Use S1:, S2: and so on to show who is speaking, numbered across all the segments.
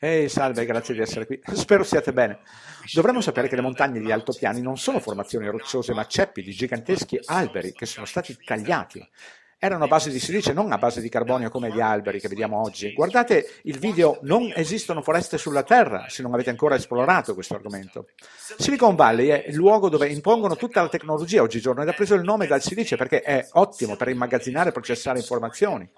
S1: Ehi, hey, eh, salve, grazie di essere qui. Spero siate bene. Dovremmo sapere che le montagne e gli altopiani non sono formazioni rocciose, ma ceppi di giganteschi alberi che sono stati tagliati. Erano a base di silice, non a base di carbonio come gli alberi che vediamo oggi. Guardate il video Non esistono foreste sulla Terra, se non avete ancora esplorato questo argomento. Silicon Valley è il luogo dove impongono tutta la tecnologia oggigiorno ed ha preso il nome dal silice perché è ottimo per immagazzinare e processare informazioni.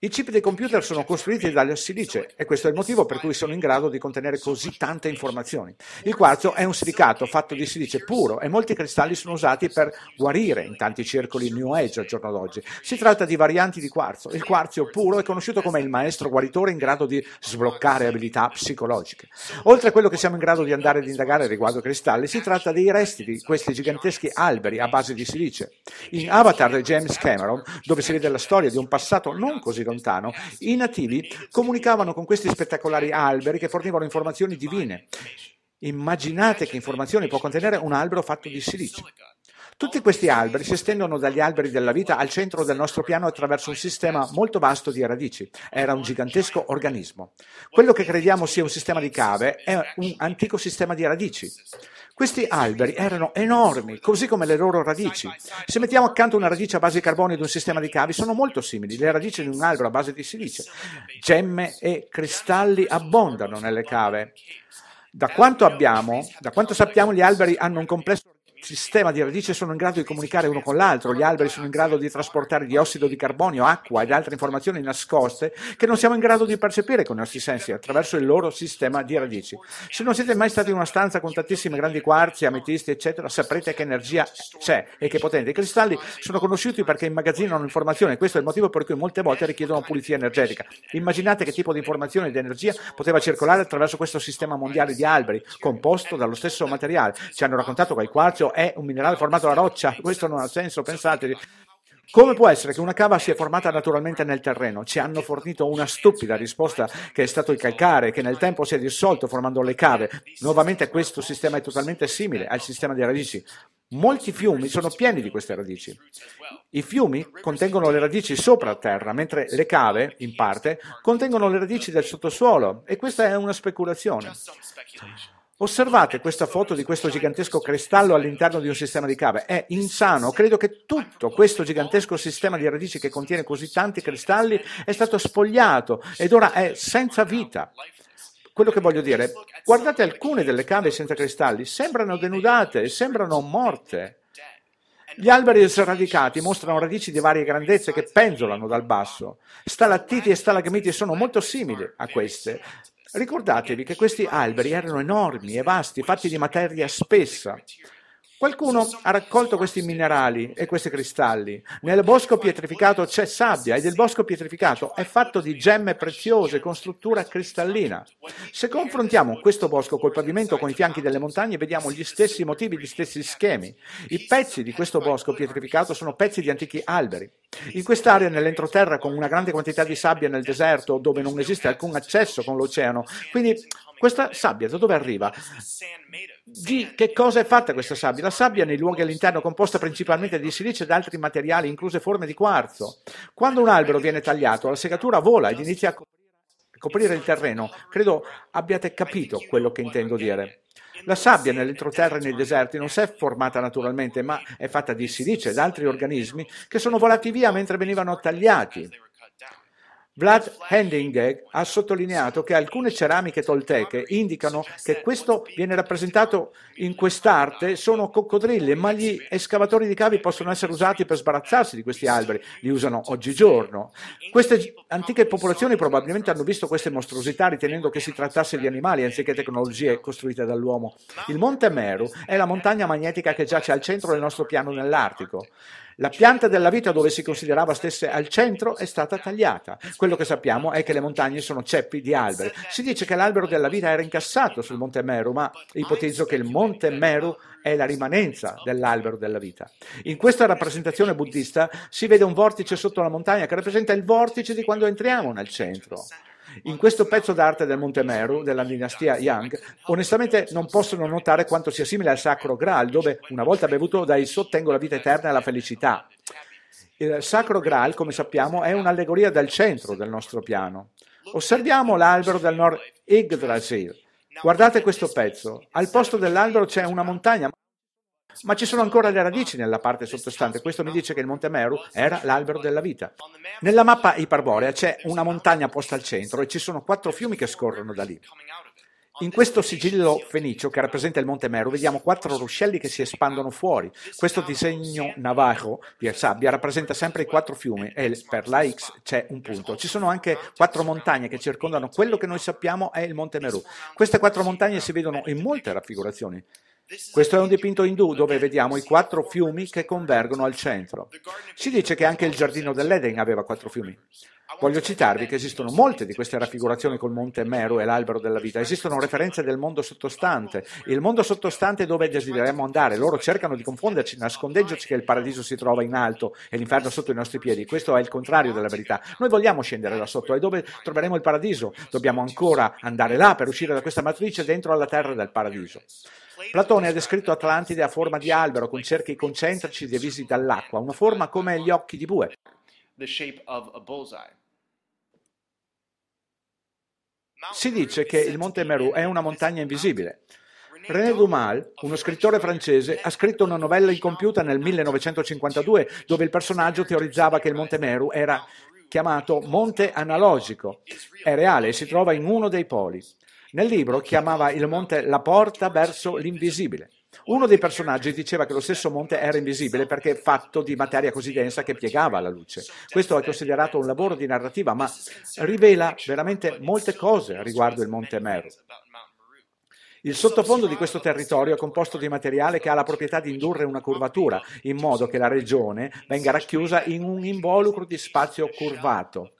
S1: I chip dei computer sono costruiti dal silice e questo è il motivo per cui sono in grado di contenere così tante informazioni. Il quarzo è un silicato fatto di silice puro e molti cristalli sono usati per guarire in tanti circoli New Age al giorno d'oggi. Si tratta di varianti di quarzo. Il quarzo puro è conosciuto come il maestro guaritore in grado di sbloccare abilità psicologiche. Oltre a quello che siamo in grado di andare ad indagare riguardo ai cristalli, si tratta dei resti di questi giganteschi alberi a base di silice. In Avatar di James Cameron, dove si vede la storia di un passato non così lontano, i nativi comunicavano con questi spettacolari alberi che fornivano informazioni divine. Immaginate che informazioni può contenere un albero fatto di silicio. Tutti questi alberi si estendono dagli alberi della vita al centro del nostro piano attraverso un sistema molto vasto di radici. Era un gigantesco organismo. Quello che crediamo sia un sistema di cave è un antico sistema di radici. Questi alberi erano enormi, così come le loro radici. Se mettiamo accanto una radice a base di carbonio ed un sistema di cavi, sono molto simili. Le radici di un albero a base di silice, gemme e cristalli abbondano nelle cave. Da quanto, abbiamo, da quanto sappiamo, gli alberi hanno un complesso sistema di radice sono in grado di comunicare uno con l'altro, gli alberi sono in grado di trasportare diossido di carbonio, acqua ed altre informazioni nascoste che non siamo in grado di percepire con i nostri sensi attraverso il loro sistema di radici. Se non siete mai stati in una stanza con tantissimi grandi quarzi, ametisti, eccetera, saprete che energia c'è e che potente. I cristalli sono conosciuti perché immagazzinano informazioni, questo è il motivo per cui molte volte richiedono pulizia energetica. Immaginate che tipo di informazione ed energia poteva circolare attraverso questo sistema mondiale di alberi, composto dallo stesso materiale. Ci hanno raccontato che il quarzo è un minerale formato da roccia, questo non ha senso, pensateci. Come può essere che una cava sia formata naturalmente nel terreno? Ci hanno fornito una stupida risposta che è stato il calcare, che nel tempo si è dissolto formando le cave. Nuovamente questo sistema è totalmente simile al sistema di radici. Molti fiumi sono pieni di queste radici. I fiumi contengono le radici sopra terra, mentre le cave, in parte, contengono le radici del sottosuolo. E questa è una speculazione. Osservate questa foto di questo gigantesco cristallo all'interno di un sistema di cave. È insano. Credo che tutto questo gigantesco sistema di radici che contiene così tanti cristalli è stato spogliato ed ora è senza vita. Quello che voglio dire, guardate alcune delle cave senza cristalli, sembrano denudate, sembrano morte. Gli alberi sradicati mostrano radici di varie grandezze che penzolano dal basso. Stalattiti e stalagmiti sono molto simili a queste, Ricordatevi che questi alberi erano enormi e vasti, fatti di materia spessa Qualcuno ha raccolto questi minerali e questi cristalli. Nel bosco pietrificato c'è sabbia ed il bosco pietrificato è fatto di gemme preziose con struttura cristallina. Se confrontiamo questo bosco col pavimento con i fianchi delle montagne vediamo gli stessi motivi, gli stessi schemi. I pezzi di questo bosco pietrificato sono pezzi di antichi alberi. In quest'area nell'entroterra con una grande quantità di sabbia nel deserto dove non esiste alcun accesso con l'oceano, quindi questa sabbia da dove arriva? Di che cosa è fatta questa sabbia? La sabbia nei luoghi all'interno è composta principalmente di silice ed altri materiali, incluse forme di quarzo. Quando un albero viene tagliato, la segatura vola ed inizia a coprire il terreno. Credo abbiate capito quello che intendo dire. La sabbia nell'entroterra e nei deserti non si è formata naturalmente, ma è fatta di silice ed altri organismi che sono volati via mentre venivano tagliati. Vlad Hendingeg ha sottolineato che alcune ceramiche tolteche indicano che questo viene rappresentato in quest'arte sono coccodrilli, ma gli escavatori di cavi possono essere usati per sbarazzarsi di questi alberi, li usano oggigiorno. Queste antiche popolazioni probabilmente hanno visto queste mostruosità ritenendo che si trattasse di animali anziché tecnologie costruite dall'uomo. Il Monte Meru è la montagna magnetica che giace al centro del nostro piano nell'Artico. La pianta della vita dove si considerava stesse al centro è stata tagliata. Quello che sappiamo è che le montagne sono ceppi di alberi. Si dice che l'albero della vita era incassato sul Monte Meru, ma ipotizzo che il Monte Meru è la rimanenza dell'albero della vita. In questa rappresentazione buddista si vede un vortice sotto la montagna che rappresenta il vortice di quando entriamo nel centro. In questo pezzo d'arte del Monte Meru, della dinastia Yang, onestamente non possono notare quanto sia simile al Sacro Graal, dove una volta bevuto dai sottengo la vita eterna e la felicità. Il Sacro Graal, come sappiamo, è un'allegoria del centro del nostro piano. Osserviamo l'albero del nord Yggdrasil. Guardate questo pezzo. Al posto dell'albero c'è una montagna ma ci sono ancora le radici nella parte sottostante. Questo mi dice che il Monte Meru era l'albero della vita. Nella mappa iperborea c'è una montagna posta al centro e ci sono quattro fiumi che scorrono da lì. In questo sigillo fenicio che rappresenta il Monte Meru vediamo quattro ruscelli che si espandono fuori. Questo disegno navajo di sabbia rappresenta sempre i quattro fiumi e per la X c'è un punto. Ci sono anche quattro montagne che circondano quello che noi sappiamo è il Monte Meru. Queste quattro montagne si vedono in molte raffigurazioni. Questo è un dipinto indù dove vediamo i quattro fiumi che convergono al centro. Si dice che anche il giardino dell'Eden aveva quattro fiumi. Voglio citarvi che esistono molte di queste raffigurazioni col monte Meru e l'albero della vita, esistono referenze del mondo sottostante, il mondo sottostante è dove desideriamo andare, loro cercano di confonderci, nascondendoci che il paradiso si trova in alto e l'inferno sotto i nostri piedi, questo è il contrario della verità, noi vogliamo scendere là sotto, e dove troveremo il paradiso, dobbiamo ancora andare là per uscire da questa matrice dentro alla terra del paradiso. Platone ha descritto Atlantide a forma di albero con cerchi concentrici divisi dall'acqua, una forma come gli occhi di bue the shape of a bullseye. Si dice che il Monte Meru è una montagna invisibile. René Dumas, uno scrittore francese, ha scritto una novella incompiuta nel 1952 dove il personaggio teorizzava che il Monte Meru era chiamato Monte Analogico. È reale e si trova in uno dei poli. Nel libro chiamava il monte la porta verso l'invisibile. Uno dei personaggi diceva che lo stesso monte era invisibile perché fatto di materia così densa che piegava la luce. Questo è considerato un lavoro di narrativa, ma rivela veramente molte cose riguardo il monte Meru. Il sottofondo di questo territorio è composto di materiale che ha la proprietà di indurre una curvatura, in modo che la regione venga racchiusa in un involucro di spazio curvato.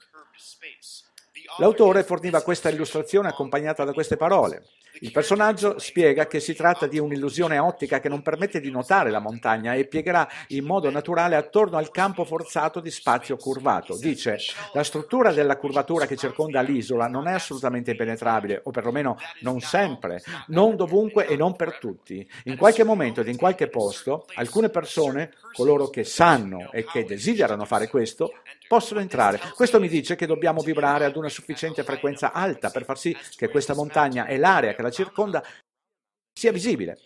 S1: L'autore forniva questa illustrazione accompagnata da queste parole. Il personaggio spiega che si tratta di un'illusione ottica che non permette di notare la montagna e piegherà in modo naturale attorno al campo forzato di spazio curvato. Dice, la struttura della curvatura che circonda l'isola non è assolutamente impenetrabile, o perlomeno non sempre, non dovunque e non per tutti. In qualche momento ed in qualche posto, alcune persone, coloro che sanno e che desiderano fare questo, possono entrare. Questo mi dice che dobbiamo vibrare ad una sufficiente frequenza alta per far sì che questa montagna e l'area che la circonda sia visibile.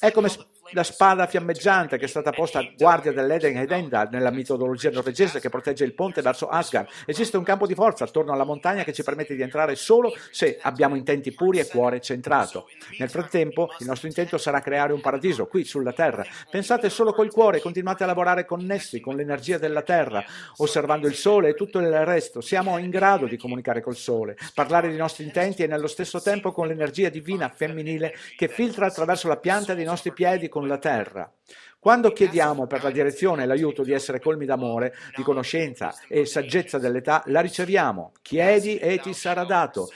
S1: È come la spada fiammeggiante che è stata posta a guardia dell'Eden ed Endal nella mitologia norvegese che protegge il ponte verso Asgard. Esiste un campo di forza attorno alla montagna che ci permette di entrare solo se abbiamo intenti puri e cuore centrato. Nel frattempo, il nostro intento sarà creare un paradiso qui sulla Terra. Pensate solo col cuore, continuate a lavorare connessi con l'energia della Terra, osservando il Sole e tutto il resto. Siamo in grado di comunicare col Sole, parlare dei nostri intenti e nello stesso tempo con l'energia divina femminile che filtra entra attraverso la pianta dei nostri piedi con la terra. Quando chiediamo per la direzione e l'aiuto di essere colmi d'amore, di conoscenza e saggezza dell'età, la riceviamo. Chiedi e ti sarà dato.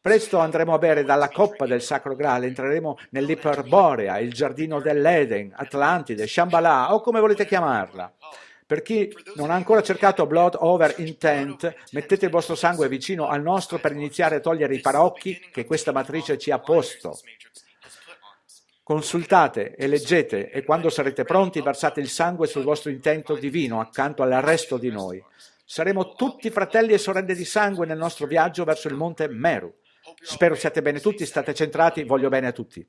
S1: Presto andremo a bere dalla coppa del Sacro Graal, entreremo nell'Iperborea, il giardino dell'Eden, Atlantide, Shambhala o come volete chiamarla. Per chi non ha ancora cercato Blood Over Intent, mettete il vostro sangue vicino al nostro per iniziare a togliere i parocchi che questa matrice ci ha posto. Consultate e leggete e quando sarete pronti versate il sangue sul vostro intento divino accanto al resto di noi. Saremo tutti fratelli e sorelle di sangue nel nostro viaggio verso il monte Meru. Spero siate bene tutti, state centrati, voglio bene a tutti.